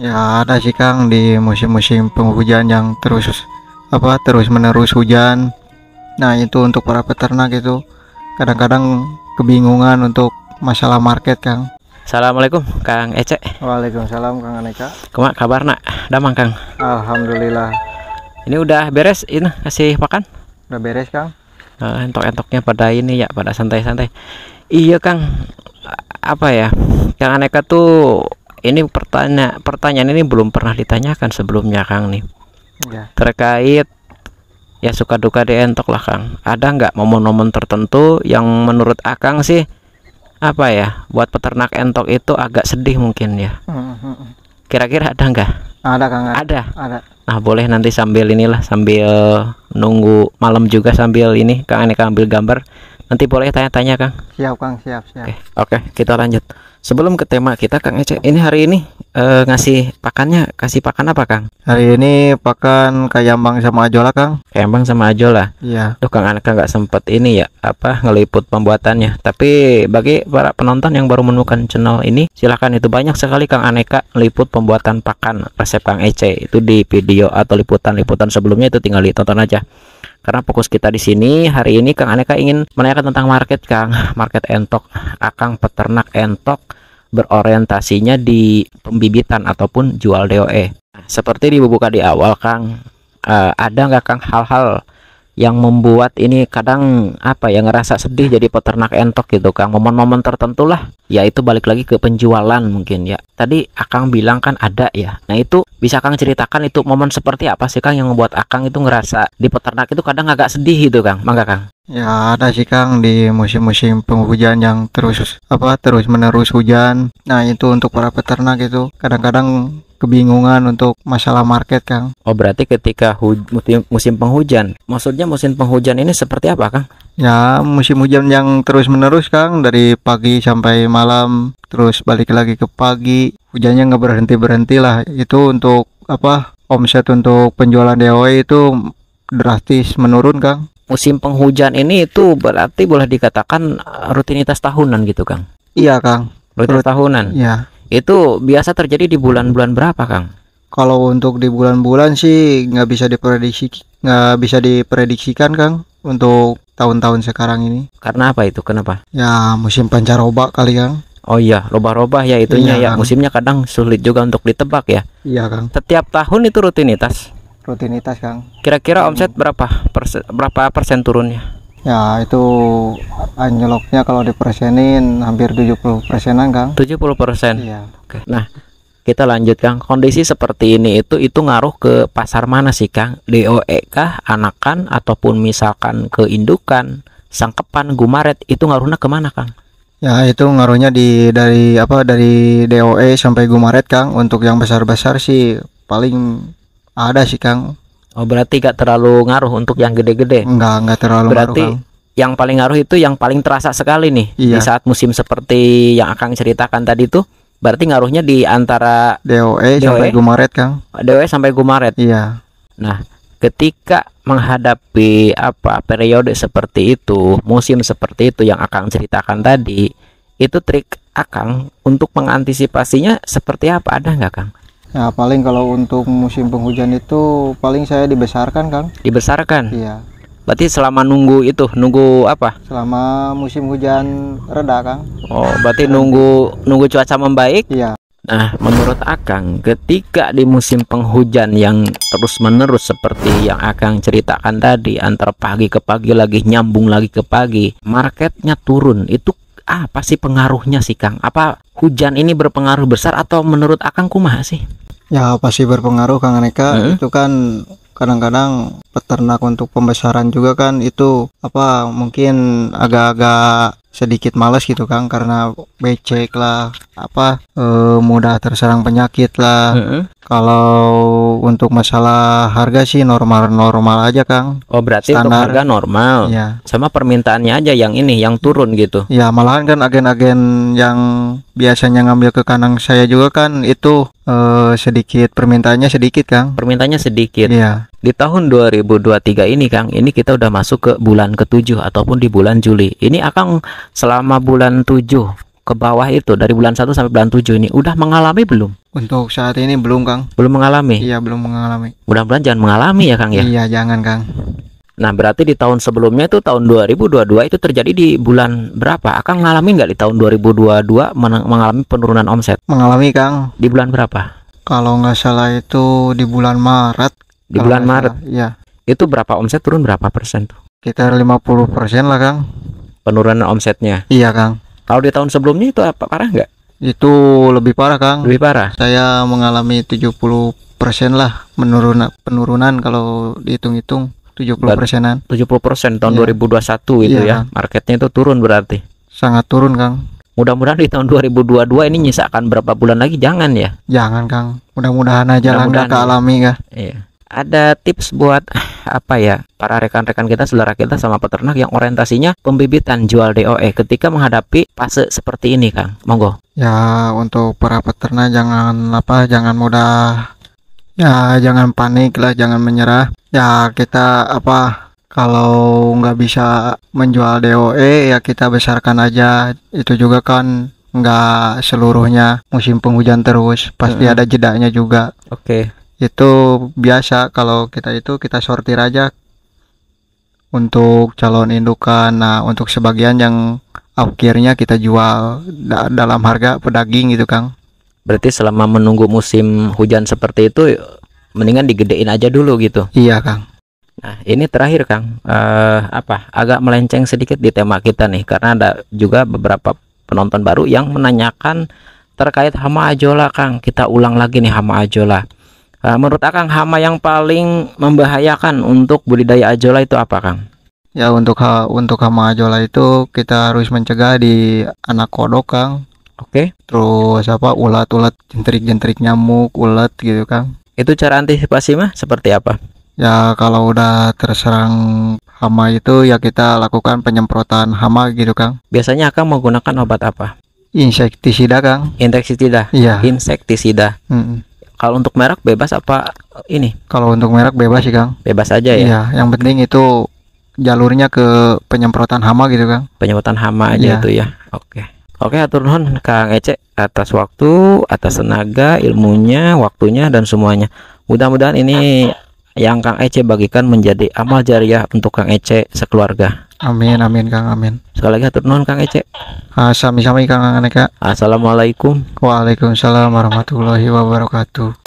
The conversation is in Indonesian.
ya ada sih Kang di musim-musim penghujan yang terus apa terus menerus hujan nah itu untuk para peternak itu kadang-kadang kebingungan untuk masalah market Kang Assalamualaikum Kang Ece Waalaikumsalam Kang Aneka Kuma kabar nak damang Kang Alhamdulillah ini udah beres ini kasih makan udah beres Kang nah, entok-entoknya pada ini ya pada santai-santai iya Kang apa ya Kang Aneka tuh ini pertanyaan pertanyaan ini belum pernah ditanyakan sebelumnya Kang nih ya. terkait ya suka duka di entok lah Kang ada nggak momen-momen tertentu yang menurut Akang sih apa ya buat peternak entok itu agak sedih mungkin ya mm-hmm. kira-kira ada nggak ada Kang ada. ada nah boleh nanti sambil inilah sambil nunggu malam juga sambil ini Kang ini Kang ambil gambar nanti boleh tanya-tanya Kang siap Kang siap siap oke, oke kita lanjut Sebelum ke tema kita Kang Ece, ini hari ini eh, ngasih pakannya kasih pakan apa Kang? Hari ini pakan kayambang sama ajola Kang. Kayambang sama ajola. Iya. tuh Kang Aneka nggak sempet ini ya apa ngeliput pembuatannya. Tapi bagi para penonton yang baru menemukan channel ini, silahkan itu banyak sekali Kang Aneka liput pembuatan pakan resep Kang Ece itu di video atau liputan-liputan sebelumnya itu tinggal ditonton aja karena fokus kita di sini hari ini Kang Aneka ingin menanyakan tentang market Kang market entok akang peternak entok berorientasinya di pembibitan ataupun jual DOE. Nah, seperti dibuka di awal Kang, uh, ada nggak Kang hal-hal yang membuat ini kadang apa ya ngerasa sedih jadi peternak entok gitu Kang momen-momen tertentu lah yaitu balik lagi ke penjualan mungkin ya tadi Akang bilang kan ada ya nah itu bisa Kang ceritakan itu momen seperti apa sih Kang yang membuat Akang itu ngerasa di peternak itu kadang agak sedih gitu Kang? Mangga Kang. Ya ada sih Kang di musim-musim penghujan yang terus apa terus menerus hujan. Nah itu untuk para peternak itu kadang-kadang kebingungan untuk masalah market Kang. Oh berarti ketika musim penghujan, maksudnya musim penghujan ini seperti apa Kang? ya musim hujan yang terus menerus Kang dari pagi sampai malam terus balik lagi ke pagi hujannya nggak berhenti berhentilah itu untuk apa omset untuk penjualan DOE itu drastis menurun Kang musim penghujan ini itu berarti boleh dikatakan eh, rutinitas tahunan gitu Kang iya Kang rutinitas tahunan iya itu biasa terjadi di bulan-bulan berapa Kang kalau untuk di bulan-bulan sih nggak bisa diprediksi nggak bisa diprediksikan Kang untuk tahun-tahun sekarang ini karena apa itu kenapa ya musim pancaroba kali kang Oh iya, roba-roba ya itunya iya, ya. Kang. Musimnya kadang sulit juga untuk ditebak ya. Iya, Kang. Setiap tahun itu rutinitas. Rutinitas, Kang. Kira-kira hmm. omset berapa persen, berapa persen turunnya? Ya, itu anjloknya kalau dipersenin hampir 70 persenan, Kang. 70 persen? Iya. Oke. Nah, kita lanjutkan kondisi seperti ini itu itu ngaruh ke pasar mana sih Kang DOE kah anakan ataupun misalkan ke indukan sangkepan gumaret itu ngaruhnya kemana Kang Ya itu ngaruhnya di dari apa dari DOE sampai Gumaret Kang untuk yang besar-besar sih paling ada sih Kang. Oh berarti gak terlalu ngaruh untuk yang gede-gede. Enggak enggak terlalu berarti ngaruh. Berarti yang paling ngaruh itu yang paling terasa sekali nih iya. di saat musim seperti yang akan ceritakan tadi tuh Berarti ngaruhnya di antara DOE, DOE sampai e? Gumaret, Kang. Oh, DOE sampai Gumaret. Iya. Nah, ketika menghadapi apa periode seperti itu, musim seperti itu yang Akang ceritakan tadi, itu trik Akang untuk mengantisipasinya seperti apa ada nggak, Kang? Nah, paling kalau untuk musim penghujan itu paling saya dibesarkan, Kang. Dibesarkan? Iya Berarti selama nunggu itu, nunggu apa? Selama musim hujan reda, Kang. Oh, berarti nunggu nunggu cuaca membaik? Iya. Nah, menurut Akang, ketika di musim penghujan yang terus-menerus seperti yang Akang ceritakan tadi, antara pagi ke pagi lagi nyambung lagi ke pagi, marketnya turun. Itu apa sih pengaruhnya sih, Kang? Apa hujan ini berpengaruh besar atau menurut Akang kumaha sih? Ya, pasti berpengaruh, Kang Aneka. Hmm? Itu kan kadang-kadang peternak untuk pembesaran juga kan itu apa mungkin agak-agak sedikit males gitu Kang karena becek lah apa e, mudah terserang penyakit lah. Uh -uh. Kalau untuk masalah harga sih normal-normal aja Kang. Oh berarti untuk harga normal. Ya. Sama permintaannya aja yang ini yang turun gitu. Ya malahan kan agen-agen yang biasanya ngambil ke kanang saya juga kan itu e, sedikit permintaannya sedikit Kang. Permintaannya sedikit. Iya di tahun 2023 ini Kang ini kita udah masuk ke bulan ketujuh ataupun di bulan Juli ini akan selama bulan tujuh ke bawah itu dari bulan 1 sampai bulan 7 ini udah mengalami belum untuk saat ini belum Kang belum mengalami iya belum mengalami mudah-mudahan jangan mengalami ya Kang ya iya jangan Kang Nah berarti di tahun sebelumnya itu tahun 2022 itu terjadi di bulan berapa? Akan mengalami nggak di tahun 2022 mengalami penurunan omset? Mengalami Kang. Di bulan berapa? Kalau nggak salah itu di bulan Maret di bulan bulan Maret. Iya. Itu berapa omset turun berapa persen tuh? Sekitar 50 persen lah Kang. Penurunan omsetnya. Iya Kang. Kalau di tahun sebelumnya itu apa parah nggak? Itu lebih parah Kang. Lebih parah. Saya mengalami 70 persen lah menurun penurunan kalau dihitung-hitung 70 persenan 70 persen tahun yeah. 2021 itu iya, ya kan. marketnya itu turun berarti sangat turun Kang mudah-mudahan di tahun 2022 ini nyisakan berapa bulan lagi jangan ya jangan Kang mudah-mudahan aja mudah-mudahan langkah alami ya iya ada tips buat apa ya para rekan-rekan kita saudara kita sama peternak yang orientasinya pembibitan jual DOE ketika menghadapi fase seperti ini Kang monggo ya untuk para peternak jangan apa jangan mudah ya jangan panik lah jangan menyerah ya kita apa kalau nggak bisa menjual DOE ya kita besarkan aja itu juga kan nggak seluruhnya musim penghujan terus pasti mm -hmm. ada jedanya juga oke okay itu biasa kalau kita itu kita sortir aja untuk calon indukan nah untuk sebagian yang akhirnya kita jual da dalam harga pedaging gitu Kang berarti selama menunggu musim hujan seperti itu mendingan digedein aja dulu gitu iya Kang Nah, ini terakhir Kang, uh, apa agak melenceng sedikit di tema kita nih, karena ada juga beberapa penonton baru yang menanyakan terkait hama ajola Kang. Kita ulang lagi nih hama ajola. Ah, menurut Akang hama yang paling membahayakan untuk budidaya ajola itu apa, Kang? Ya untuk ha untuk hama ajola itu kita harus mencegah di anak kodok, Kang. Oke. Okay. Terus apa ulat-ulat jentrik-jentrik nyamuk, ulat gitu, Kang. Itu cara antisipasi mah seperti apa? Ya kalau udah terserang hama itu ya kita lakukan penyemprotan hama gitu, Kang. Biasanya akan menggunakan obat apa? Insektisida, Kang. Insektisida. Iya. Insektisida. Mm -mm. Kalau untuk merek bebas apa eh, ini? Kalau untuk merek bebas sih Kang. Bebas aja ya. Iya, yang penting itu jalurnya ke penyemprotan hama gitu Kang. Penyemprotan hama aja iya. itu ya. Oke. Oke, atur nuhun Kang Ece atas waktu, atas tenaga, ilmunya, waktunya dan semuanya. Mudah-mudahan ini yang Kang Ece bagikan menjadi amal jariah untuk Kang Ece sekeluarga. Amin amin Kang amin. Sekali lagi hatur nuhun Kang Ece. Ah, sami Kang Aneka. Assalamualaikum. Waalaikumsalam warahmatullahi wabarakatuh.